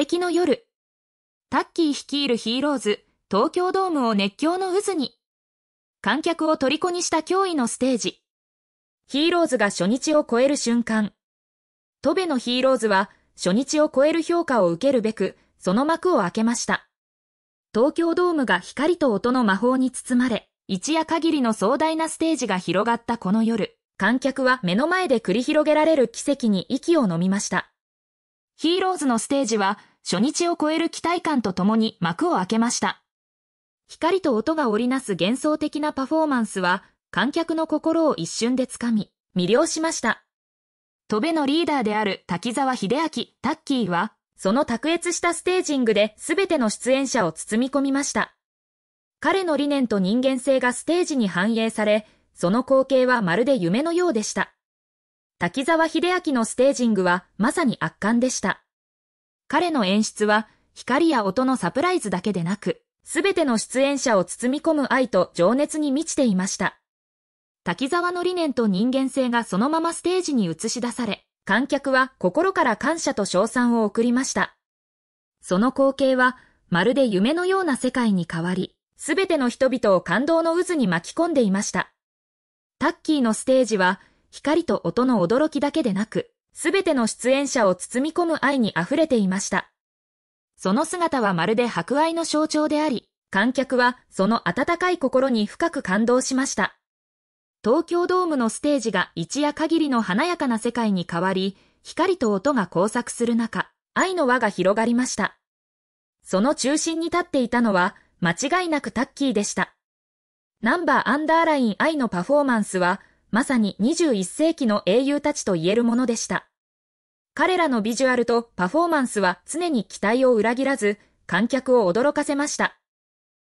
石の夜。タッキー率いるヒーローズ、東京ドームを熱狂の渦に。観客を虜にした脅威のステージ。ヒーローズが初日を超える瞬間。トベのヒーローズは初日を超える評価を受けるべく、その幕を開けました。東京ドームが光と音の魔法に包まれ、一夜限りの壮大なステージが広がったこの夜、観客は目の前で繰り広げられる奇跡に息を飲みました。ヒーローズのステージは初日を超える期待感とともに幕を開けました。光と音が織りなす幻想的なパフォーマンスは、観客の心を一瞬でつかみ、魅了しました。戸部のリーダーである滝沢秀明、タッキーは、その卓越したステージングで全ての出演者を包み込みました。彼の理念と人間性がステージに反映され、その光景はまるで夢のようでした。滝沢秀明のステージングはまさに圧巻でした。彼の演出は光や音のサプライズだけでなく、すべての出演者を包み込む愛と情熱に満ちていました。滝沢の理念と人間性がそのままステージに映し出され、観客は心から感謝と称賛を送りました。その光景は、まるで夢のような世界に変わり、すべての人々を感動の渦に巻き込んでいました。タッキーのステージは、光と音の驚きだけでなく、すべての出演者を包み込む愛に溢れていました。その姿はまるで博愛の象徴であり、観客はその温かい心に深く感動しました。東京ドームのステージが一夜限りの華やかな世界に変わり、光と音が交錯する中、愛の輪が広がりました。その中心に立っていたのは、間違いなくタッキーでした。ナンバーアンダーライン愛のパフォーマンスは、まさに21世紀の英雄たちと言えるものでした。彼らのビジュアルとパフォーマンスは常に期待を裏切らず、観客を驚かせました。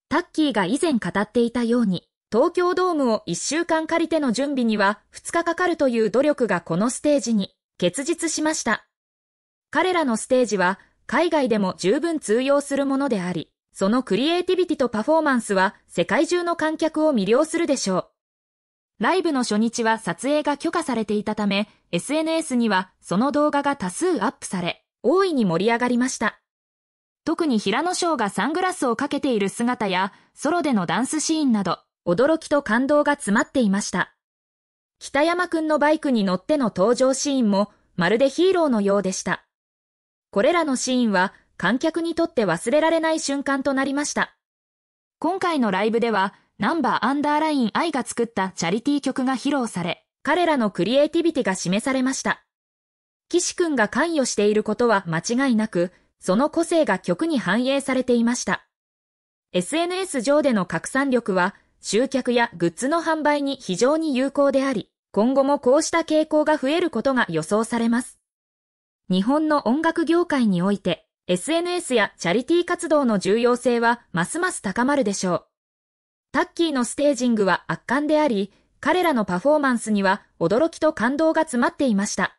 タッキーが以前語っていたように、東京ドームを1週間借りての準備には2日かかるという努力がこのステージに結実しました。彼らのステージは海外でも十分通用するものであり、そのクリエイティビティとパフォーマンスは世界中の観客を魅了するでしょう。ライブの初日は撮影が許可されていたため、SNS にはその動画が多数アップされ、大いに盛り上がりました。特に平野翔がサングラスをかけている姿や、ソロでのダンスシーンなど、驚きと感動が詰まっていました。北山くんのバイクに乗っての登場シーンも、まるでヒーローのようでした。これらのシーンは、観客にとって忘れられない瞬間となりました。今回のライブでは、ナンバーアンダーライン I が作ったチャリティー曲が披露され、彼らのクリエイティビティが示されました。岸くんが関与していることは間違いなく、その個性が曲に反映されていました。SNS 上での拡散力は、集客やグッズの販売に非常に有効であり、今後もこうした傾向が増えることが予想されます。日本の音楽業界において、SNS やチャリティー活動の重要性はますます高まるでしょう。タッキーのステージングは圧巻であり、彼らのパフォーマンスには驚きと感動が詰まっていました。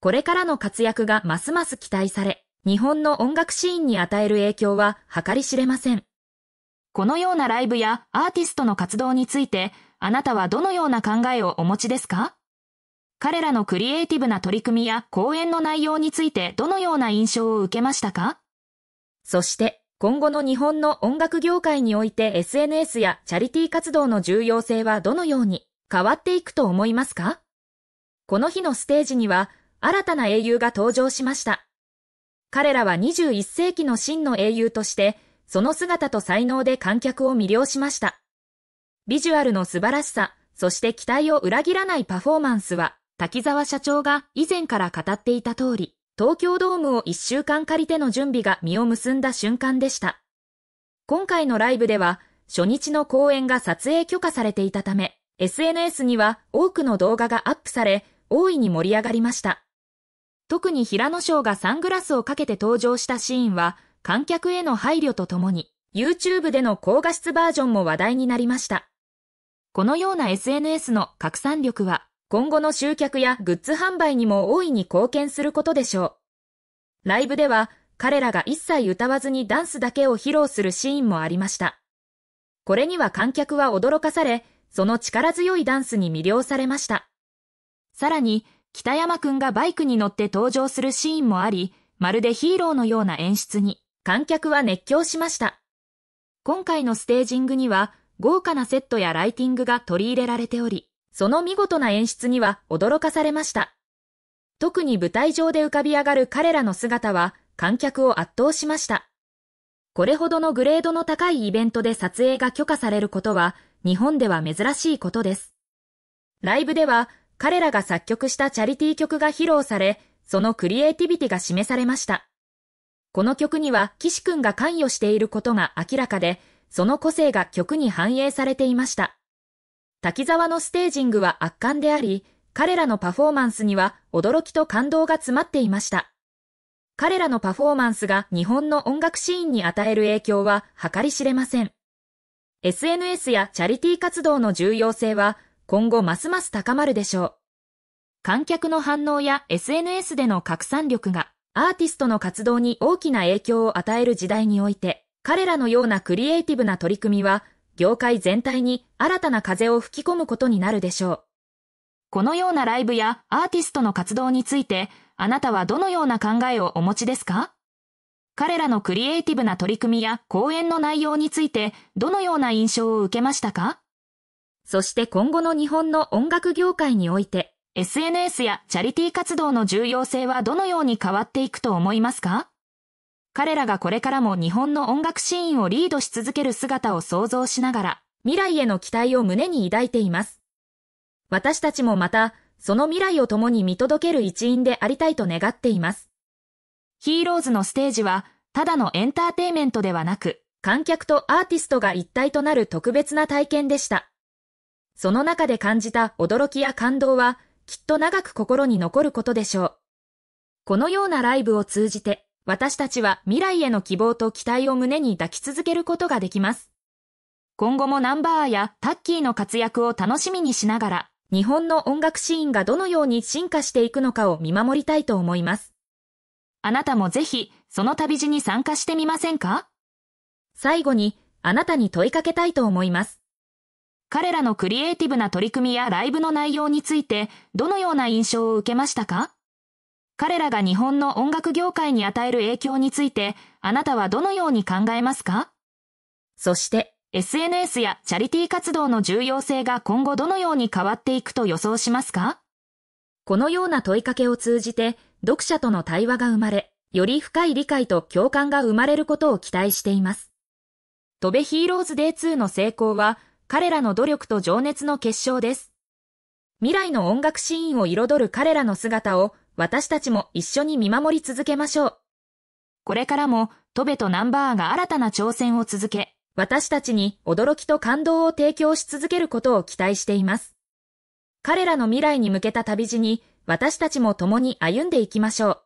これからの活躍がますます期待され、日本の音楽シーンに与える影響は計り知れません。このようなライブやアーティストの活動について、あなたはどのような考えをお持ちですか彼らのクリエイティブな取り組みや講演の内容についてどのような印象を受けましたかそして、今後の日本の音楽業界において SNS やチャリティー活動の重要性はどのように変わっていくと思いますかこの日のステージには新たな英雄が登場しました。彼らは21世紀の真の英雄として、その姿と才能で観客を魅了しました。ビジュアルの素晴らしさ、そして期待を裏切らないパフォーマンスは、滝沢社長が以前から語っていた通り、東京ドームを一週間借りての準備が実を結んだ瞬間でした。今回のライブでは、初日の公演が撮影許可されていたため、SNS には多くの動画がアップされ、大いに盛り上がりました。特に平野翔がサングラスをかけて登場したシーンは、観客への配慮とともに、YouTube での高画質バージョンも話題になりました。このような SNS の拡散力は、今後の集客やグッズ販売にも大いに貢献することでしょう。ライブでは彼らが一切歌わずにダンスだけを披露するシーンもありました。これには観客は驚かされ、その力強いダンスに魅了されました。さらに、北山くんがバイクに乗って登場するシーンもあり、まるでヒーローのような演出に、観客は熱狂しました。今回のステージングには、豪華なセットやライティングが取り入れられており、その見事な演出には驚かされました。特に舞台上で浮かび上がる彼らの姿は観客を圧倒しました。これほどのグレードの高いイベントで撮影が許可されることは日本では珍しいことです。ライブでは彼らが作曲したチャリティー曲が披露され、そのクリエイティビティが示されました。この曲には岸くんが関与していることが明らかで、その個性が曲に反映されていました。滝沢のステージングは圧巻であり、彼らのパフォーマンスには驚きと感動が詰まっていました。彼らのパフォーマンスが日本の音楽シーンに与える影響は計り知れません。SNS やチャリティー活動の重要性は今後ますます高まるでしょう。観客の反応や SNS での拡散力がアーティストの活動に大きな影響を与える時代において、彼らのようなクリエイティブな取り組みは業界全体に新たな風を吹き込むことになるでしょう。このようなライブやアーティストの活動について、あなたはどのような考えをお持ちですか彼らのクリエイティブな取り組みや講演の内容について、どのような印象を受けましたかそして今後の日本の音楽業界において、SNS やチャリティー活動の重要性はどのように変わっていくと思いますか彼らがこれからも日本の音楽シーンをリードし続ける姿を想像しながら、未来への期待を胸に抱いています。私たちもまた、その未来を共に見届ける一員でありたいと願っています。ヒーローズのステージは、ただのエンターテイメントではなく、観客とアーティストが一体となる特別な体験でした。その中で感じた驚きや感動は、きっと長く心に残ることでしょう。このようなライブを通じて、私たちは未来への希望と期待を胸に抱き続けることができます。今後もナンバーやタッキーの活躍を楽しみにしながら、日本の音楽シーンがどのように進化していくのかを見守りたいと思います。あなたもぜひ、その旅路に参加してみませんか最後に、あなたに問いかけたいと思います。彼らのクリエイティブな取り組みやライブの内容について、どのような印象を受けましたか彼らが日本の音楽業界に与える影響について、あなたはどのように考えますかそして、SNS やチャリティー活動の重要性が今後どのように変わっていくと予想しますかこのような問いかけを通じて、読者との対話が生まれ、より深い理解と共感が生まれることを期待しています。トベヒーローズデー2の成功は、彼らの努力と情熱の結晶です。未来の音楽シーンを彩る彼らの姿を私たちも一緒に見守り続けましょう。これからも、トベとナンバーが新たな挑戦を続け、私たちに驚きと感動を提供し続けることを期待しています。彼らの未来に向けた旅路に、私たちも共に歩んでいきましょう。